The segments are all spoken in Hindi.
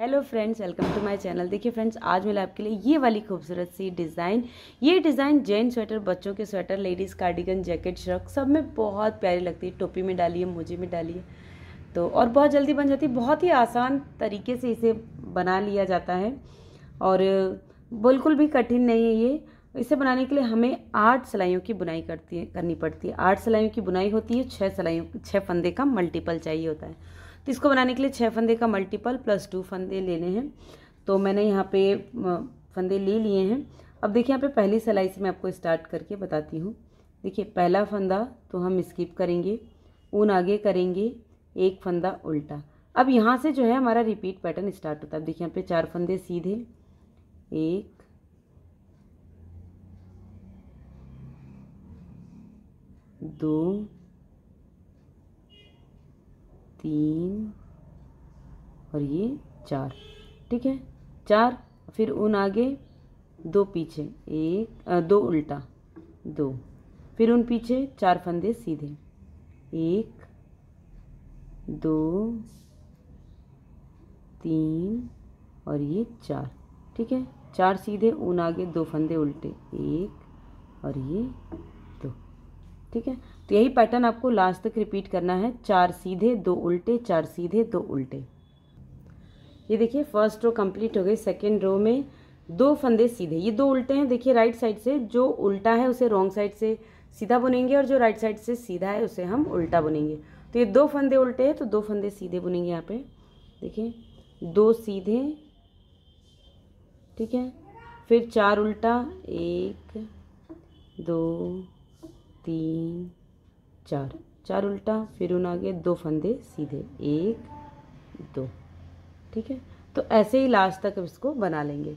hello friends welcome to my channel देखिए फ्रेंड्स आज मैं आपके लिए ये वाली खूबसूरत सी डिज़ाइन ये डिज़ाइन जैन स्वेटर बच्चों के sweater ladies cardigan jacket shrug सब में बहुत प्यारी लगती है टोपी में डालिए मोजे में डालिए तो और बहुत जल्दी बन जाती है बहुत ही आसान तरीके से इसे बना लिया जाता है और बिल्कुल भी कठिन नहीं है ये इसे बनाने के लिए हमें आठ सिलाइयों की बुनाई करती है करनी पड़ती है आठ सिलाइयों की बुनाई होती है छः सिलाइयों छः फंदे का मल्टीपल चाहिए होता है तो इसको बनाने के लिए छः फंदे का मल्टीपल प्लस टू फंदे लेने हैं तो मैंने यहाँ पे फंदे ले लिए हैं अब देखिए यहाँ पे पहली सिलाई से मैं आपको स्टार्ट करके बताती हूँ देखिए पहला फंदा तो हम स्किप करेंगे ऊन आगे करेंगे एक फंदा उल्टा अब यहाँ से जो है हमारा रिपीट पैटर्न स्टार्ट होता है अब देखिए यहाँ पे चार फंदे सीधे एक दो तीन और ये चार ठीक है चार फिर उन आगे दो पीछे एक आ, दो उल्टा दो फिर उन पीछे चार फंदे सीधे एक दो तीन और ये चार ठीक है चार सीधे उन आगे दो फंदे उल्टे एक और ये ठीक है तो यही पैटर्न आपको लास्ट तक रिपीट करना है चार सीधे दो उल्टे चार सीधे दो उल्टे ये देखिए फर्स्ट रो कंप्लीट हो गई सेकेंड रो में दो फंदे सीधे ये दो उल्टे हैं देखिए राइट साइड से जो उल्टा है उसे रॉन्ग साइड से सीधा बुनेंगे और जो राइट साइड से सीधा है उसे हम उल्टा बुनेंगे तो ये दो फंदे उल्टे हैं तो दो फंदे सीधे बुनेंगे यहाँ पे देखिए दो सीधे ठीक है फिर चार उल्टा एक दो तीन चार चार उल्टा फिर उन आगे दो फंदे सीधे एक दो ठीक है तो ऐसे ही लास्ट तक अब इसको बना लेंगे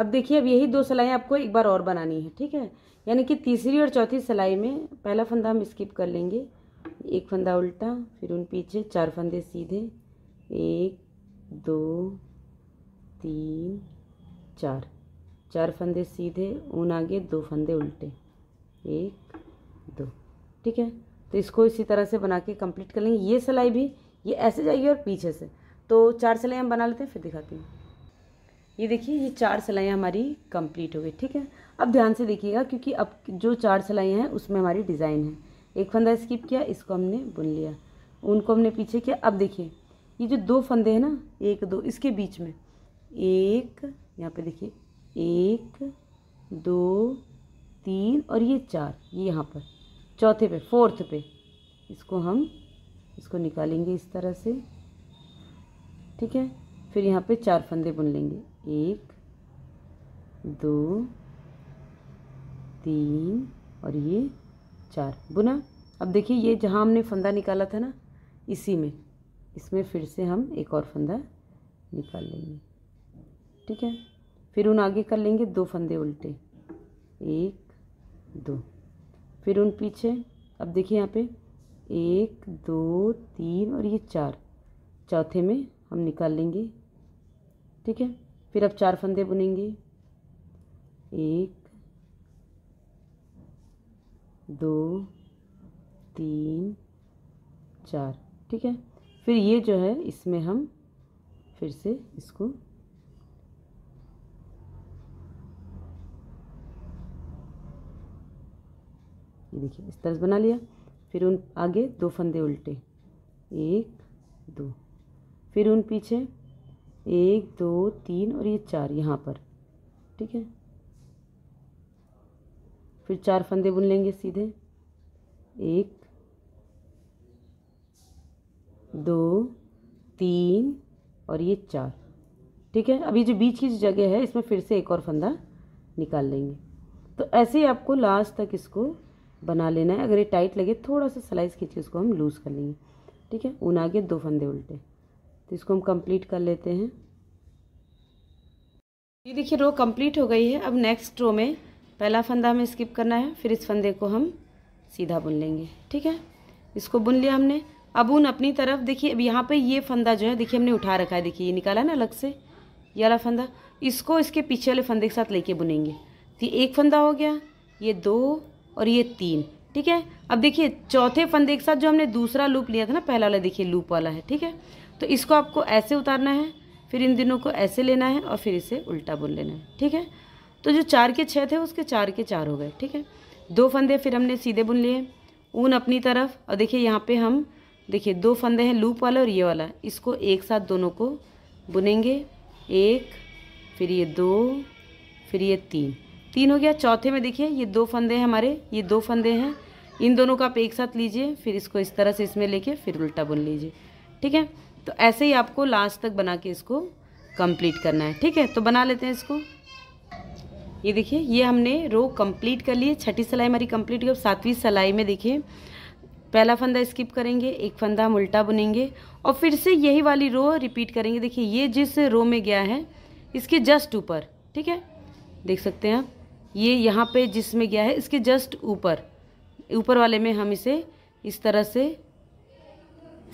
अब देखिए अब यही दो सिलाई आपको एक बार और बनानी है ठीक है यानी कि तीसरी और चौथी सिलाई में पहला फंदा हम स्किप कर लेंगे एक फंदा उल्टा फिर उन पीछे चार फंदे सीधे एक दो तीन चार चार फंदे सीधे उन आगे दो फंदे उल्टे एक दो ठीक है तो इसको इसी तरह से बना के कंप्लीट कर लेंगे ये सिलाई भी ये ऐसे जाएगी और पीछे से तो चार सिलाई हम बना लेते हैं फिर दिखाती हूँ ये देखिए ये चार सिलाइयाँ हमारी कंप्लीट हो गई ठीक है अब ध्यान से देखिएगा क्योंकि अब जो चार सिलाइयाँ हैं उसमें हमारी डिज़ाइन है एक फंदा स्किप किया इसको हमने बुन लिया उनको हमने पीछे किया अब देखिए ये जो दो फंदे हैं ना एक दो इसके बीच में एक यहाँ पे देखिए एक दो तीन और ये चार ये यहाँ पर चौथे पे फोर्थ पे इसको हम इसको निकालेंगे इस तरह से ठीक है फिर यहाँ पे चार फंदे बुन लेंगे एक दो तीन और ये चार बुना अब देखिए ये जहाँ हमने फंदा निकाला था ना इसी में इसमें फिर से हम एक और फंदा निकाल लेंगे ठीक है फिर उन आगे कर लेंगे दो फंदे उल्टे एक दो फिर उन पीछे अब देखिए यहाँ पे एक दो तीन और ये चार चौथे में हम निकाल लेंगे ठीक है फिर अब चार फंदे बुनेंगे एक दो तीन चार ठीक है फिर ये जो है इसमें हम फिर से इसको ये देखिए इस तरह से बना लिया फिर उन आगे दो फंदे उल्टे एक दो फिर उन पीछे एक दो तीन और ये चार यहाँ पर ठीक है फिर चार फंदे बुन लेंगे सीधे एक दो तीन और ये चार ठीक है अभी जो बीच की जो जगह है इसमें फिर से एक और फंदा निकाल लेंगे तो ऐसे ही आपको लास्ट तक इसको बना लेना है अगर ये टाइट लगे थोड़ा सा स्लाइस खींचे उसको हम लूज़ कर लेंगे ठीक है ऊन आगे दो फंदे उल्टे तो इसको हम कंप्लीट कर लेते हैं ये देखिए रो कंप्लीट हो गई है अब नेक्स्ट रो में पहला फंदा हमें स्किप करना है फिर इस फंदे को हम सीधा बुन लेंगे ठीक है इसको बुन लिया हमने अब ऊन अपनी तरफ देखिए अब यहाँ पर ये फंदा जो है देखिए हमने उठा रखा है देखिए ये निकाला ना अलग से ये वाला फंदा इसको इसके पीछे वाले फंदे के साथ लेके बुनेंगे तो एक फंदा हो गया ये दो और ये तीन ठीक है अब देखिए चौथे फंदे के साथ जो हमने दूसरा लूप लिया था ना पहला वाला देखिए लूप वाला है ठीक है तो इसको आपको ऐसे उतारना है फिर इन दिनों को ऐसे लेना है और फिर इसे उल्टा बुन लेना है ठीक है तो जो चार के छः थे उसके चार के चार हो गए ठीक है दो फंदे फिर हमने सीधे बुन लिए ऊन अपनी तरफ और देखिए यहाँ पे हम देखिए दो फंदे हैं लूप वाला और ये वाला इसको एक साथ दोनों को बुनेंगे एक फिर ये दो फिर ये तीन तीन हो गया चौथे में देखिए ये दो फंदे हैं हमारे ये दो फंदे हैं इन दोनों का आप एक साथ लीजिए फिर इसको इस तरह से इसमें लेके फिर उल्टा बुन लीजिए ठीक है तो ऐसे ही आपको लास्ट तक बना के इसको कंप्लीट करना है ठीक है तो बना लेते हैं इसको ये देखिए ये हमने रो कंप्लीट कर लिए छठी सिलाई हमारी कंप्लीट हुई सातवीं सिलाई में देखिए पहला फंदा स्किप करेंगे एक फंदा हम उल्टा बुनेंगे और फिर से यही वाली रो रिपीट करेंगे देखिए ये जिस रो में गया है इसके जस्ट ऊपर ठीक है देख सकते हैं आप ये यहाँ पे जिसमें गया है इसके जस्ट ऊपर ऊपर वाले में हम इसे इस तरह से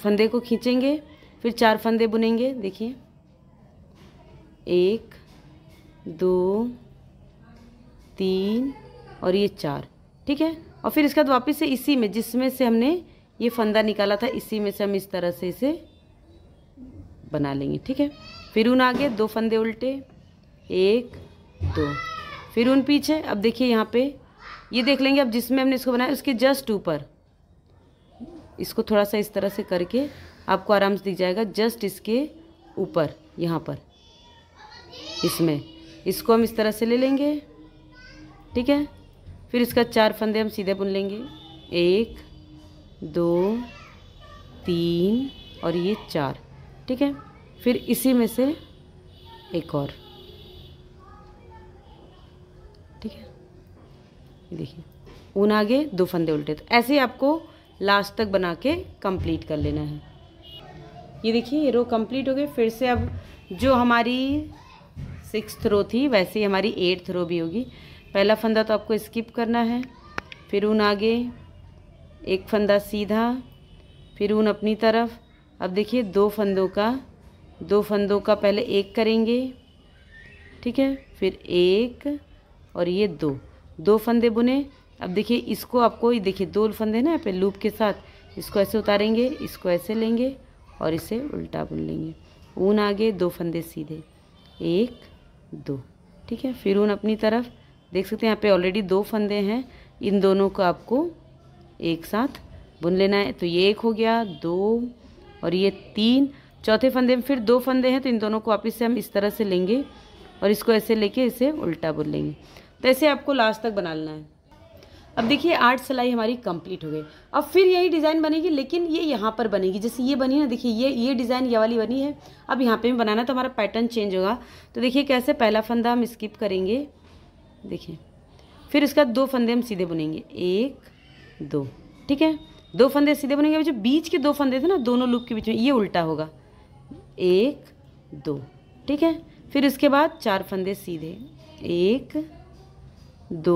फंदे को खींचेंगे फिर चार फंदे बुनेंगे देखिए एक दो तीन और ये चार ठीक है और फिर इसके बाद वापस से इसी में जिसमें से हमने ये फंदा निकाला था इसी में से हम इस तरह से इसे बना लेंगे ठीक है फिर उन आगे दो फंदे उल्टे एक दो फिर उन पीछे अब देखिए यहाँ पे ये देख लेंगे अब जिसमें हमने इसको बनाया उसके जस्ट ऊपर इसको थोड़ा सा इस तरह से करके आपको आराम से दिख जाएगा जस्ट इसके ऊपर यहाँ पर इसमें इसको हम इस तरह से ले लेंगे ठीक है फिर इसका चार फंदे हम सीधे बुन लेंगे एक दो तीन और ये चार ठीक है फिर इसी में से एक और देखिए ऊन आगे दो फंदे उल्टे तो ऐसे आपको लास्ट तक बना के कंप्लीट कर लेना है ये देखिए ये रो कंप्लीट हो गई फिर से अब जो हमारी सिक्स रो थी वैसे ही हमारी एट्थ रो भी होगी पहला फंदा तो आपको स्किप करना है फिर ऊन आगे एक फंदा सीधा फिर ऊन अपनी तरफ अब देखिए दो फंदों का दो फंदों का पहले एक करेंगे ठीक है फिर एक और ये दो दो फंदे बुने अब देखिए इसको आपको ये देखिए दो फंदे ना पे लूप के साथ इसको ऐसे उतारेंगे इसको ऐसे लेंगे और इसे उल्टा बुन लेंगे ऊन आगे दो फंदे सीधे एक दो ठीक है फिर ऊन अपनी तरफ देख सकते हैं यहाँ पे ऑलरेडी दो फंदे हैं इन दोनों को आपको एक साथ बुन लेना है तो ये एक हो गया दो और ये तीन चौथे फंदे में फिर दो फंदे हैं तो इन दोनों को वापस से हम इस तरह से लेंगे और इसको ऐसे लेके इसे उल्टा बुन लेंगे तो ऐसे आपको लास्ट तक बना लेना है अब देखिए आठ सिलाई हमारी कंप्लीट हो गई अब फिर यही डिज़ाइन बनेगी लेकिन ये यहाँ पर बनेगी जैसे ये बनी ना देखिए ये ये डिज़ाइन ये वाली बनी है अब यहाँ पे भी बनाना तो हमारा पैटर्न चेंज होगा तो देखिए कैसे पहला फंदा हम स्किप करेंगे देखिए फिर उसका दो फंदे हम सीधे बुनेंगे एक दो ठीक है दो फंदे सीधे बुनेंगे जो बीच के दो फंदे थे ना दोनों लूप के बीच में ये उल्टा होगा एक दो ठीक है फिर उसके बाद चार फंदे सीधे एक दो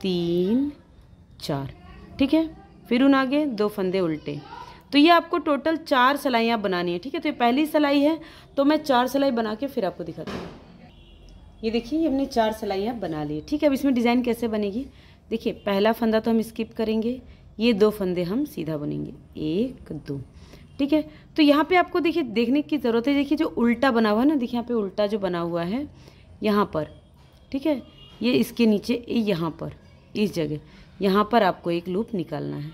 तीन चार ठीक है फिर उन आगे दो फंदे उल्टे तो ये आपको टोटल चार सलाइयाँ बनानी है ठीक है तो ये पहली सलाई है तो मैं चार सलाई बना के फिर आपको दिखाती हूँ ये देखिए ये हमने चार सलाइयाँ बना ली ठीक है अब इसमें डिज़ाइन कैसे बनेगी देखिए पहला फंदा तो हम स्किप करेंगे ये दो फंदे हम सीधा बुनेंगे एक दो ठीक है तो यहाँ पे आपको देखिए देखने की ज़रूरत है देखिए जो उल्टा बना हुआ है ना देखिए यहाँ पे उल्टा जो बना हुआ है यहाँ पर ठीक है ये इसके नीचे यहाँ पर इस जगह यहाँ पर आपको एक लूप निकालना है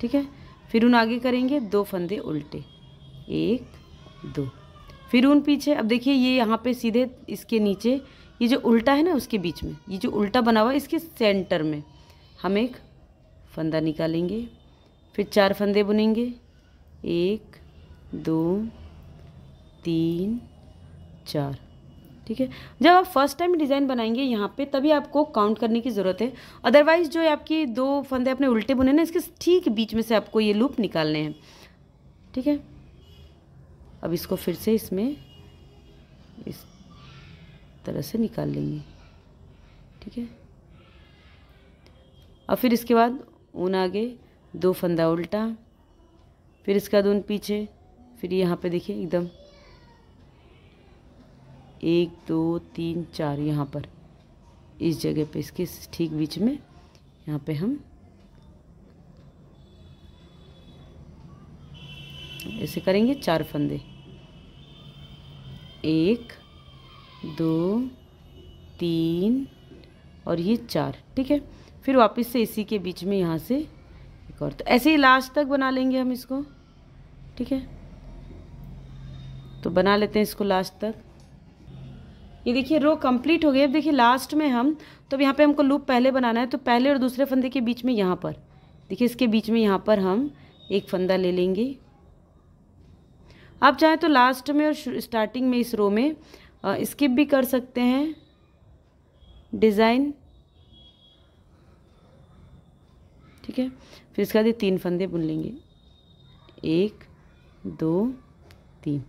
ठीक है फिर उन आगे करेंगे दो फंदे उल्टे एक दो फिर उन पीछे अब देखिए ये यहाँ पे सीधे इसके नीचे ये जो उल्टा है ना उसके बीच में ये जो उल्टा बना हुआ है इसके सेंटर में हम एक फंदा निकालेंगे फिर चार फंदे बुनेंगे एक दो तीन चार ठीक है जब आप फर्स्ट टाइम डिज़ाइन बनाएंगे यहाँ पे तभी आपको काउंट करने की ज़रूरत है अदरवाइज जो आपकी दो फंदे आपने उल्टे बुने ना इसके ठीक बीच में से आपको ये लूप निकालने हैं ठीक है अब इसको फिर से इसमें इस तरह से निकाल लेंगे ठीक है और फिर इसके बाद ऊन आगे दो फंदा उल्टा फिर इसका दून पीछे फिर यहाँ पे देखिए एकदम एक दो तीन चार यहाँ पर इस जगह पे इसके ठीक बीच में यहाँ पे हम ऐसे करेंगे चार फंदे एक दो तीन और ये चार ठीक है फिर वापस से इसी के बीच में यहाँ से एक और तो ऐसे ही लास्ट तक बना लेंगे हम इसको ठीक है तो बना लेते हैं इसको लास्ट तक ये देखिए रो कंप्लीट हो गई अब देखिए लास्ट में हम तो यहाँ पे हमको लूप पहले बनाना है तो पहले और दूसरे फंदे के बीच में यहाँ पर देखिए इसके बीच में यहाँ पर हम एक फंदा ले लेंगे आप चाहें तो लास्ट में और स्टार्टिंग में इस रो में स्किप भी कर सकते हैं डिज़ाइन ठीक है फिर इसके बाद ये तीन फंदे बुन लेंगे एक दो तीन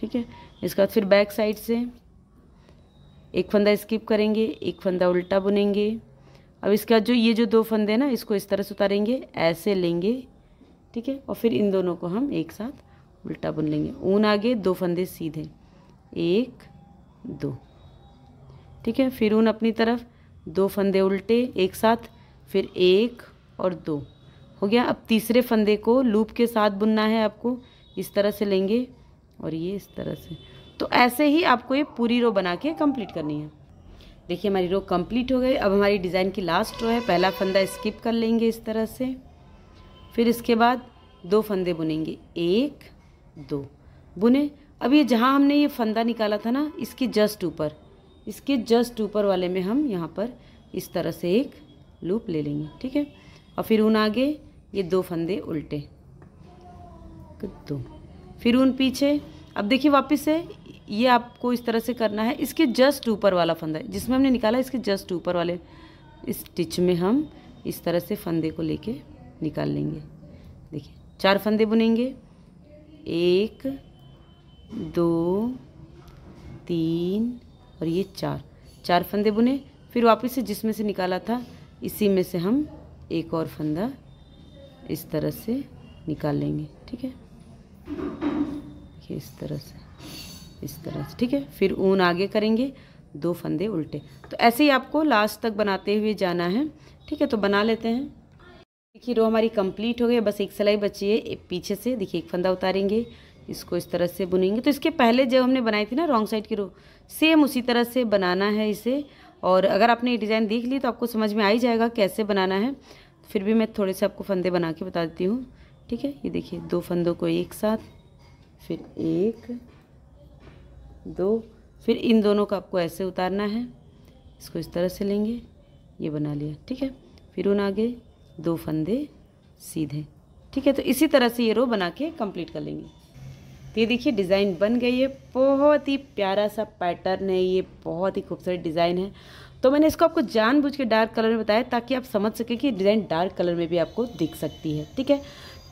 ठीक है इसके बाद फिर बैक साइड से एक फंदा स्किप करेंगे एक फंदा उल्टा बुनेंगे अब इसके बाद जो ये जो दो फंदे ना इसको इस तरह से उतारेंगे ऐसे लेंगे ठीक है और फिर इन दोनों को हम एक साथ उल्टा बुन लेंगे ऊन आगे दो फंदे सीधे एक दो ठीक है फिर ऊन अपनी तरफ दो फंदे उल्टे एक साथ फिर एक और दो हो गया अब तीसरे फंदे को लूप के साथ बुनना है आपको इस तरह से लेंगे और ये इस तरह से तो ऐसे ही आपको ये पूरी रो बना के कंप्लीट करनी है देखिए हमारी रो कंप्लीट हो गई अब हमारी डिज़ाइन की लास्ट रो है पहला फंदा स्किप कर लेंगे इस तरह से फिर इसके बाद दो फंदे बुनेंगे एक दो बुने अब ये जहाँ हमने ये फंदा निकाला था ना इसके जस्ट ऊपर इसके जस्ट ऊपर वाले में हम यहाँ पर इस तरह से एक लूप ले लेंगे ठीक है और फिर उन आगे ये दो फंदे उल्टे दो फिर उन पीछे अब देखिए वापस से ये आपको इस तरह से करना है इसके जस्ट ऊपर वाला फंदा जिसमें हमने निकाला इसके जस्ट ऊपर वाले स्टिच में हम इस तरह से फंदे को लेके निकाल लेंगे देखिए चार फंदे बुनेंगे एक दो तीन और ये चार चार फंदे बुने फिर वापस से जिसमें से निकाला था इसी में से हम एक और फंदा इस तरह से निकाल लेंगे ठीक है देखिए इस तरह से इस तरह से ठीक है फिर ऊन आगे करेंगे दो फंदे उल्टे तो ऐसे ही आपको लास्ट तक बनाते हुए जाना है ठीक है तो बना लेते हैं देखिए रो हमारी कंप्लीट हो गई बस एक सिलाई बची है पीछे से देखिए एक फंदा उतारेंगे इसको इस तरह से बुनेंगे तो इसके पहले जब हमने बनाई थी ना रॉन्ग साइड की रो सेम उसी तरह से बनाना है इसे और अगर आपने ये डिज़ाइन देख ली तो आपको समझ में आ ही जाएगा कैसे बनाना है फिर भी मैं थोड़े से आपको फंदे बना के बता देती हूँ ठीक है ये देखिए दो फंदों को एक साथ फिर एक दो फिर इन दोनों का आपको ऐसे उतारना है इसको इस तरह से लेंगे ये बना लिया ठीक है फिर उन आगे दो फंदे सीधे ठीक है तो इसी तरह से ये रो बना के कंप्लीट कर लेंगे तो ये देखिए डिज़ाइन बन गई है बहुत ही प्यारा सा पैटर्न है ये बहुत ही खूबसूरत डिज़ाइन है तो मैंने इसको आपको जानबूझ के डार्क कलर में बताया ताकि आप समझ सकें कि डिज़ाइन डार्क कलर में भी आपको दिख सकती है ठीक है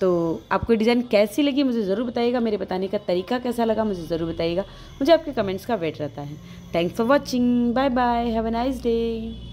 तो आपको डिज़ाइन कैसी लगी मुझे ज़रूर बताइएगा मेरे बताने का तरीका कैसा लगा मुझे ज़रूर बताइएगा मुझे आपके कमेंट्स का वेट रहता है thanks for watching bye bye have a nice day